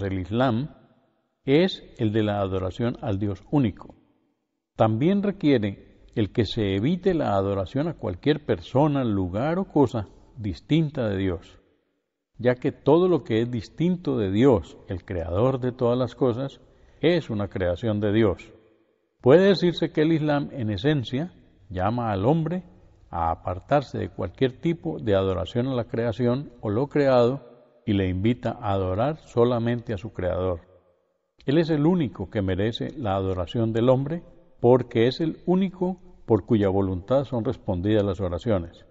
Pues el Islam, es el de la adoración al Dios único. También requiere el que se evite la adoración a cualquier persona, lugar o cosa distinta de Dios, ya que todo lo que es distinto de Dios, el creador de todas las cosas, es una creación de Dios. Puede decirse que el Islam, en esencia, llama al hombre a apartarse de cualquier tipo de adoración a la creación o lo creado y le invita a adorar solamente a su Creador. Él es el único que merece la adoración del hombre porque es el único por cuya voluntad son respondidas las oraciones.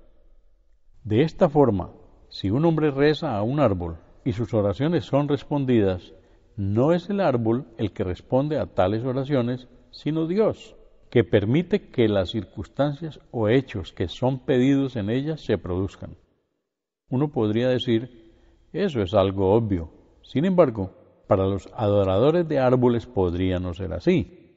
De esta forma, si un hombre reza a un árbol y sus oraciones son respondidas, no es el árbol el que responde a tales oraciones, sino Dios, que permite que las circunstancias o hechos que son pedidos en ellas se produzcan. Uno podría decir eso es algo obvio. Sin embargo, para los adoradores de árboles podría no ser así.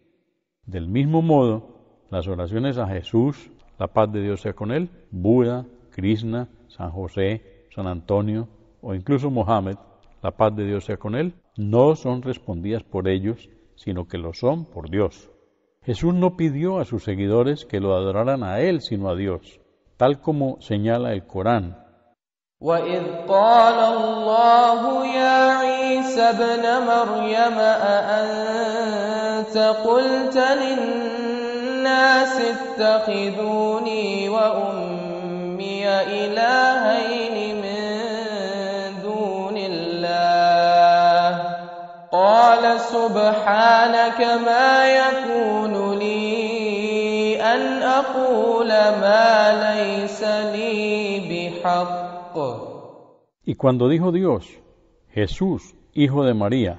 Del mismo modo, las oraciones a Jesús, la paz de Dios sea con él, Buda, Krishna, San José, San Antonio o incluso Mohammed, la paz de Dios sea con él, no son respondidas por ellos, sino que lo son por Dios. Jesús no pidió a sus seguidores que lo adoraran a él, sino a Dios, tal como señala el Corán, وإذ قال الله يا عيسى ابن مريم أأنت قلت للناس اتخذوني وأمي إلهين من دون الله قال سبحانك ما يكون لي أن أقول ما ليس لي بحق Y cuando dijo Dios, Jesús, Hijo de María,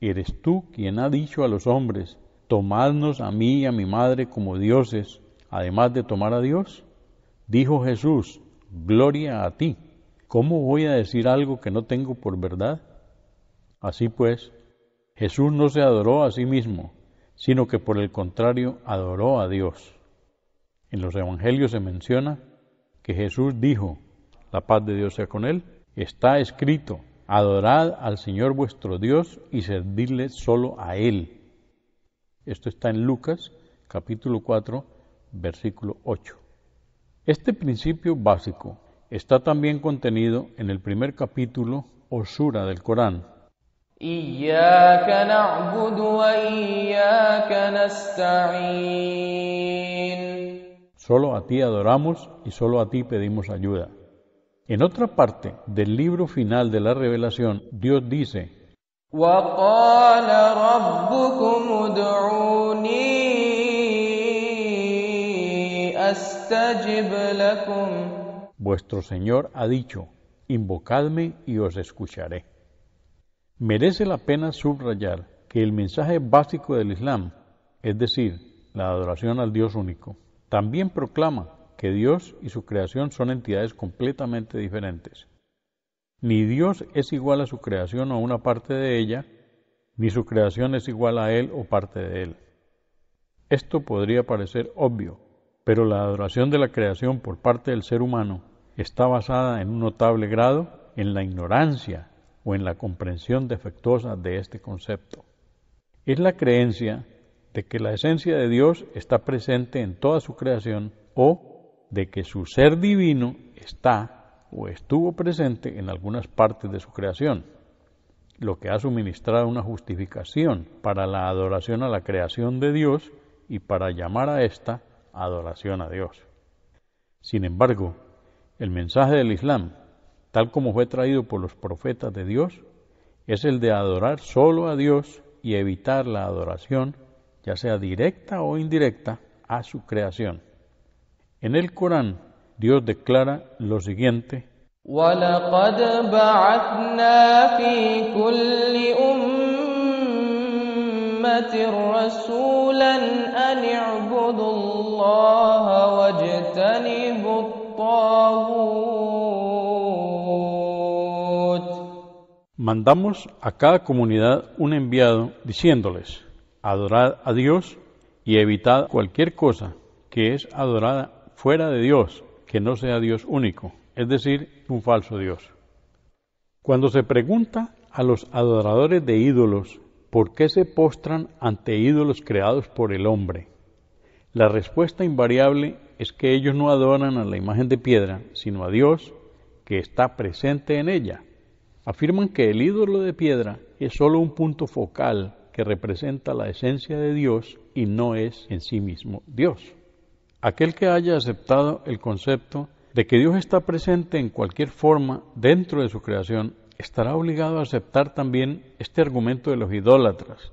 eres tú quien ha dicho a los hombres, tomadnos a mí y a mi madre como dioses, además de tomar a Dios? Dijo Jesús, gloria a ti. ¿Cómo voy a decir algo que no tengo por verdad? Así pues, Jesús no se adoró a sí mismo, sino que por el contrario adoró a Dios. En los Evangelios se menciona que Jesús dijo, la paz de Dios sea con él. Está escrito, adorad al Señor vuestro Dios y servidle solo a él. Esto está en Lucas capítulo 4, versículo 8. Este principio básico está también contenido en el primer capítulo o sura del Corán. Solo a ti adoramos y solo a ti pedimos ayuda. En otra parte del libro final de la revelación, Dios dice, Vuestro Señor ha dicho, invocadme y os escucharé. Merece la pena subrayar que el mensaje básico del Islam, es decir, la adoración al Dios único, también proclama que Dios y su creación son entidades completamente diferentes. Ni Dios es igual a su creación o a una parte de ella, ni su creación es igual a Él o parte de Él. Esto podría parecer obvio, pero la adoración de la creación por parte del ser humano está basada en un notable grado en la ignorancia o en la comprensión defectuosa de este concepto. Es la creencia de que la esencia de Dios está presente en toda su creación o de que su ser divino está o estuvo presente en algunas partes de su creación, lo que ha suministrado una justificación para la adoración a la creación de Dios y para llamar a esta adoración a Dios. Sin embargo, el mensaje del Islam, tal como fue traído por los profetas de Dios, es el de adorar solo a Dios y evitar la adoración, ya sea directa o indirecta, a su creación. En el Corán, Dios declara lo siguiente. Mandamos a cada comunidad un enviado diciéndoles, adorad a Dios y evitad cualquier cosa que es adorada fuera de Dios, que no sea Dios único, es decir, un falso Dios. Cuando se pregunta a los adoradores de ídolos por qué se postran ante ídolos creados por el hombre, la respuesta invariable es que ellos no adoran a la imagen de piedra, sino a Dios que está presente en ella. Afirman que el ídolo de piedra es sólo un punto focal que representa la esencia de Dios y no es en sí mismo Dios. Aquel que haya aceptado el concepto de que Dios está presente en cualquier forma dentro de su creación, estará obligado a aceptar también este argumento de los idólatras.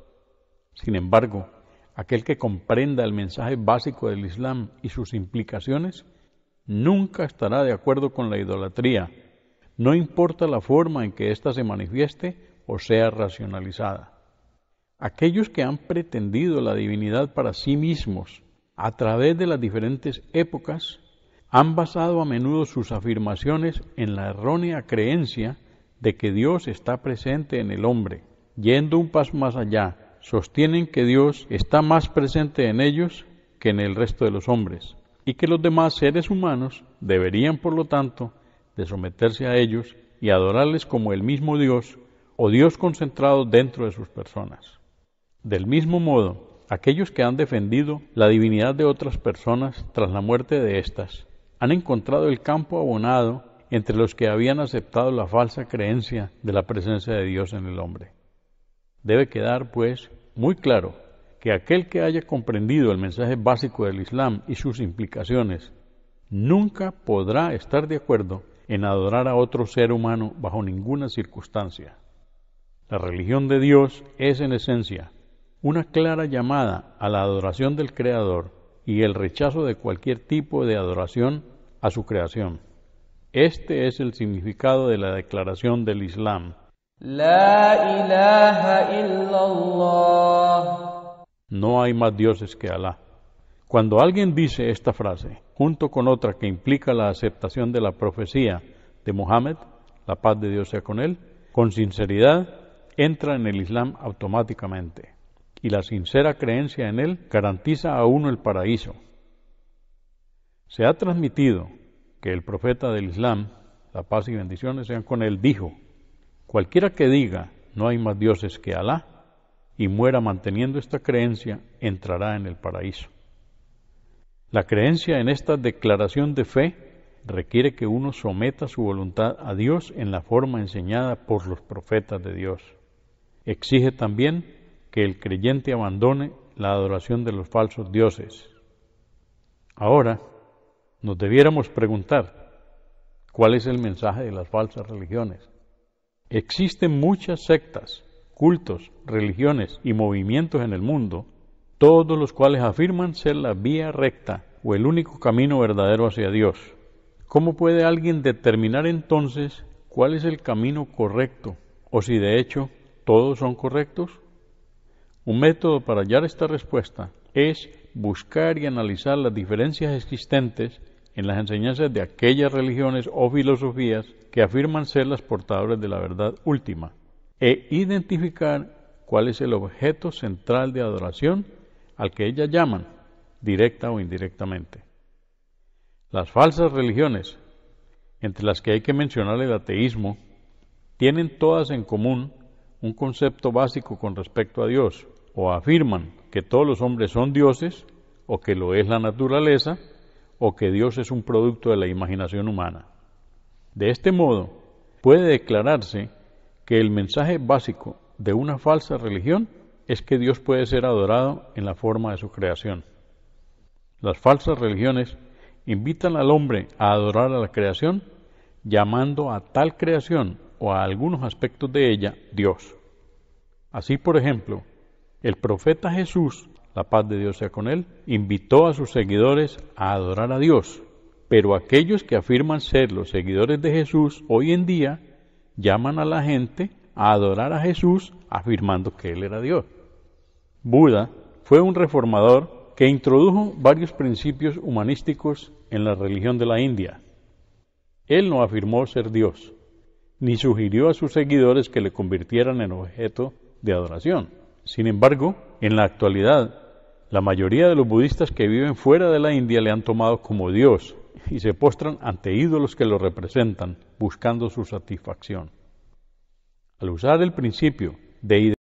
Sin embargo, aquel que comprenda el mensaje básico del Islam y sus implicaciones, nunca estará de acuerdo con la idolatría, no importa la forma en que ésta se manifieste o sea racionalizada. Aquellos que han pretendido la divinidad para sí mismos a través de las diferentes épocas, han basado a menudo sus afirmaciones en la errónea creencia de que Dios está presente en el hombre. Yendo un paso más allá, sostienen que Dios está más presente en ellos que en el resto de los hombres, y que los demás seres humanos deberían, por lo tanto, de someterse a ellos y adorarles como el mismo Dios o Dios concentrado dentro de sus personas. Del mismo modo, Aquellos que han defendido la divinidad de otras personas tras la muerte de éstas han encontrado el campo abonado entre los que habían aceptado la falsa creencia de la presencia de Dios en el hombre. Debe quedar, pues, muy claro que aquel que haya comprendido el mensaje básico del Islam y sus implicaciones nunca podrá estar de acuerdo en adorar a otro ser humano bajo ninguna circunstancia. La religión de Dios es en esencia una clara llamada a la adoración del Creador y el rechazo de cualquier tipo de adoración a su creación. Este es el significado de la declaración del Islam. La ilaha illallah. No hay más dioses que Alá. Cuando alguien dice esta frase, junto con otra que implica la aceptación de la profecía de Mohammed, la paz de Dios sea con él, con sinceridad, entra en el Islam automáticamente y la sincera creencia en Él garantiza a uno el paraíso. Se ha transmitido que el profeta del Islam, la paz y bendiciones sean con él, dijo, cualquiera que diga, no hay más dioses que Alá, y muera manteniendo esta creencia, entrará en el paraíso. La creencia en esta declaración de fe requiere que uno someta su voluntad a Dios en la forma enseñada por los profetas de Dios. Exige también que el creyente abandone la adoración de los falsos dioses. Ahora nos debiéramos preguntar, ¿cuál es el mensaje de las falsas religiones? Existen muchas sectas, cultos, religiones y movimientos en el mundo, todos los cuales afirman ser la vía recta o el único camino verdadero hacia Dios. ¿Cómo puede alguien determinar entonces cuál es el camino correcto o si de hecho todos son correctos? Un método para hallar esta respuesta es buscar y analizar las diferencias existentes en las enseñanzas de aquellas religiones o filosofías que afirman ser las portadoras de la verdad última e identificar cuál es el objeto central de adoración al que ellas llaman, directa o indirectamente. Las falsas religiones, entre las que hay que mencionar el ateísmo, tienen todas en común un concepto básico con respecto a Dios, o afirman que todos los hombres son dioses, o que lo es la naturaleza, o que Dios es un producto de la imaginación humana. De este modo, puede declararse que el mensaje básico de una falsa religión es que Dios puede ser adorado en la forma de su creación. Las falsas religiones invitan al hombre a adorar a la creación llamando a tal creación o a algunos aspectos de ella Dios. Así, por ejemplo, el profeta Jesús, la paz de Dios sea con él, invitó a sus seguidores a adorar a Dios, pero aquellos que afirman ser los seguidores de Jesús hoy en día llaman a la gente a adorar a Jesús afirmando que Él era Dios. Buda fue un reformador que introdujo varios principios humanísticos en la religión de la India. Él no afirmó ser Dios, ni sugirió a sus seguidores que le convirtieran en objeto de adoración. Sin embargo, en la actualidad, la mayoría de los budistas que viven fuera de la India le han tomado como Dios y se postran ante ídolos que lo representan, buscando su satisfacción. Al usar el principio de